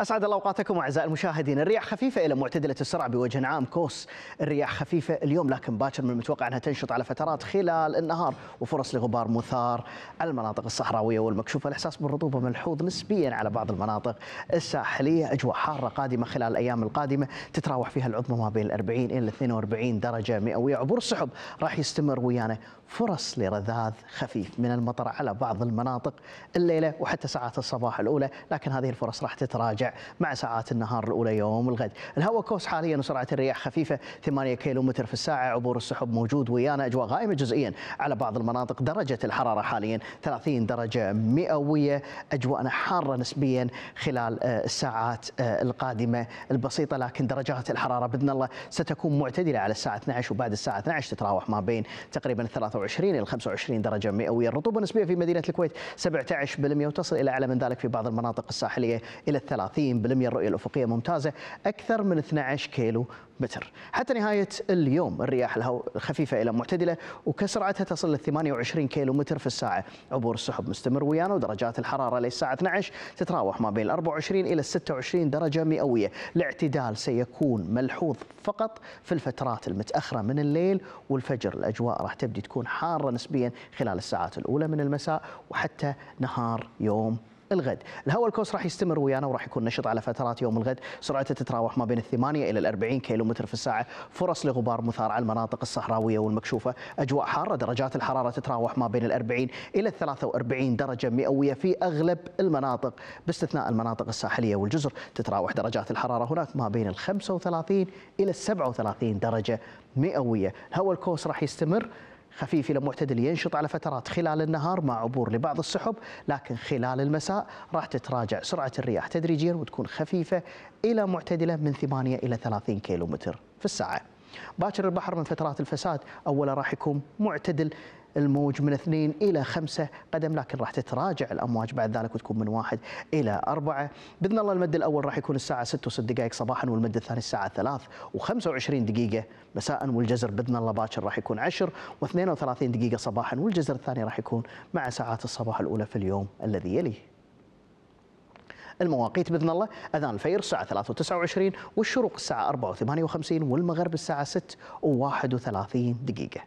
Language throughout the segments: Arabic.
أسعد الله أوقاتكم أعزائي المشاهدين الرياح خفيفة إلى معتدلة السرعة بوجه عام كوس الرياح خفيفة اليوم لكن باكر من المتوقع أنها تنشط على فترات خلال النهار وفرص لغبار مثار على المناطق الصحراوية والمكشوفة الإحساس بالرطوبة ملحوظ نسبيا على بعض المناطق الساحلية أجواء حارة قادمة خلال الأيام القادمة تتراوح فيها العظمى ما بين 40 إلى 42 درجة مئوية عبور السحب راح يستمر ويانا فرص لرذاذ خفيف من المطر على بعض المناطق الليلة وحتى ساعات الصباح الأولى لكن هذه الفرص راح تتراجع مع ساعات النهار الأولى يوم الغد الهواء كوس حاليا وسرعة الرياح خفيفة 8 كيلومتر في الساعة عبور السحب موجود ويانا أجواء غائمة جزئيا على بعض المناطق درجة الحرارة حاليا 30 درجة مئوية أجواءنا حارة نسبيا خلال آه، الساعات آه، القادمة البسيطة لكن درجات الحرارة بإذن الله ستكون معتدلة على الساعة 12 وبعد الساعة 12 تتراوح ما بين تقريبا 23 إلى 25 درجة مئوية الرطوبة النسبية في مدينة الكويت 17% وتصل إلى أعلى من ذلك في بعض المناطق الساحلية إلى 30 الرؤية الأفقية ممتازة أكثر من 12 كيلو متر حتى نهاية اليوم الرياح الهواء خفيفة إلى معتدلة وكسرعتها تصل ل 28 كيلو متر في الساعة عبور السحب مستمر ويانا ودرجات الحرارة للساعة 12 تتراوح ما بين 24 إلى 26 درجة مئوية الاعتدال سيكون ملحوظ فقط في الفترات المتأخرة من الليل والفجر الأجواء راح تبدي تكون حارة نسبيا خلال الساعات الأولى من المساء وحتى نهار يوم الغد الهواء الكوس راح يستمر ويانا وراح يكون نشط على فترات يوم الغد سرعته تتراوح ما بين الثمانية إلى الأربعين كيلومتر في الساعة فرص لغبار مثار على المناطق الصحراوية والمكشوفة أجواء حارة درجات الحرارة تتراوح ما بين الأربعين إلى الثلاثة وأربعين درجة مئوية في أغلب المناطق باستثناء المناطق الساحلية والجزر تتراوح درجات الحرارة هناك ما بين ال 35 إلى 37 درجة مئوية الهواء الكوس راح يستمر خفيف إلى معتدل ينشط على فترات خلال النهار مع عبور لبعض السحب لكن خلال المساء راح تتراجع سرعة الرياح تدريجيا وتكون خفيفة إلى معتدلة من 8 إلى 30 كيلومتر في الساعة باكر البحر من فترات الفساد أولا راح يكون معتدل الموج من اثنين إلى خمسة قدم لكن راح تتراجع الأمواج بعد ذلك وتكون من واحد إلى أربعة بإذن الله المد الأول راح يكون الساعة 6 و6 دقائق صباحا والمد الثاني الساعة 3 و25 دقيقة مساء والجزر بإذن الله باكر راح يكون 10 و32 دقيقة صباحا والجزر الثاني راح يكون مع ساعات الصباح الأولى في اليوم الذي يليه المواقيت باذن الله اذان الفير الساعه 3 و29 والشروق الساعه 4 و58 والمغرب الساعه 6 و31 دقيقه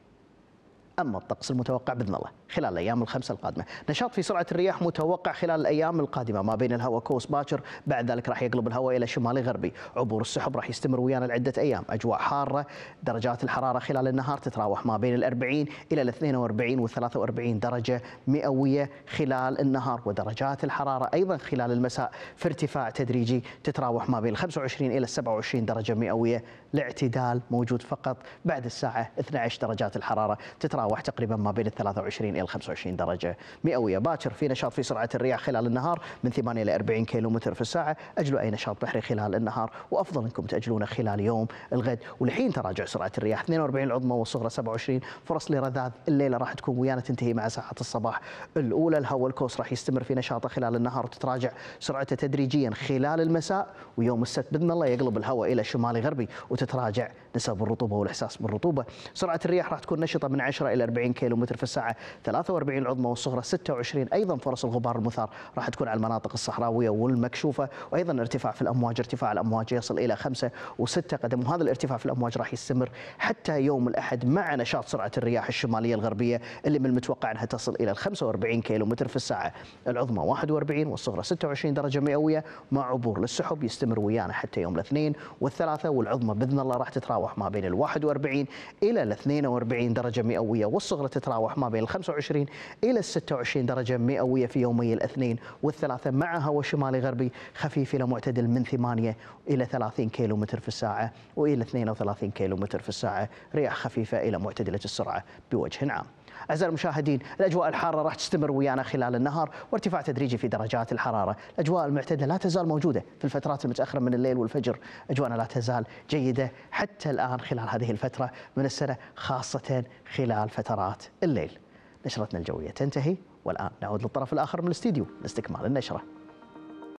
أما الطقس المتوقع بإذن الله خلال الأيام الخمسة القادمة نشاط في سرعة الرياح متوقع خلال الأيام القادمة ما بين الهواء كوس باكر بعد ذلك راح يقلب الهواء إلى شمالي غربي عبور السحب راح يستمر ويانا لعدة أيام أجواء حارة درجات الحرارة خلال النهار تتراوح ما بين الأربعين إلى الاثنين واربعين وثلاثة واربعين درجة مئوية خلال النهار ودرجات الحرارة أيضا خلال المساء في ارتفاع تدريجي تتراوح ما بين الخمسة 25 إلى 27 درجة مئوية الاعتدال موجود فقط بعد الساعة 12 درجات الحرارة تتراوح تتراوح تقريبا ما بين ال 23 الى 25 درجه مئويه، باكر في نشاط في سرعه الرياح خلال النهار من 8 الى 40 متر في الساعه، اجلوا اي نشاط بحري خلال النهار وافضل انكم تاجلونه خلال يوم الغد، ولحين تراجع سرعه الرياح 42 العظمى والصغرى 27 فرص لرذاذ الليله راح تكون ويانا تنتهي مع ساعات الصباح الاولى، الهواء الكوس راح يستمر في نشاطه خلال النهار وتتراجع سرعته تدريجيا خلال المساء ويوم السبت باذن الله يقلب الهواء الى شمالي غربي وتتراجع نسب الرطوبه والاحساس بالرطوبه، سرعه الرياح راح تكون نشطه من 10 إلى 40 كيلو متر في الساعة 43 العظمى والصغرى 26 أيضا فرص الغبار المثار راح تكون على المناطق الصحراوية والمكشوفة وأيضا ارتفاع في الأمواج ارتفاع الأمواج يصل إلى 5 و6 قدم وهذا الارتفاع في الأمواج راح يستمر حتى يوم الأحد مع نشاط سرعة الرياح الشمالية الغربية اللي من المتوقع أنها تصل إلى 45 كيلو متر في الساعة العظمى 41 والصغرى 26 درجة مئوية مع عبور للسحب يستمر ويانا حتى يوم الاثنين والثلاثة والعظمى بإذن الله راح تتراوح ما بين ال 41 إلى ال 42 درجة مئوية الصغرية والصغرى تتراوح ما بين ال 25 إلى ال 26 درجة مئوية في يومي الاثنين والثلاثاء مع هواء شمالي غربي خفيف إلى معتدل من 8 إلى 30 كيلو متر في الساعة وإلى 32 كيلو متر في الساعة رياح خفيفة إلى معتدلة السرعة بوجه عام أعزائي المشاهدين الأجواء الحارة راح تستمر ويانا خلال النهار وارتفاع تدريجي في درجات الحرارة الأجواء المعتدلة لا تزال موجودة في الفترات المتأخرة من الليل والفجر أجواءنا لا تزال جيدة حتى الآن خلال هذه الفترة من السنة خاصة خلال فترات الليل نشرتنا الجوية تنتهي والآن نعود للطرف الآخر من الاستديو لاستكمال النشرة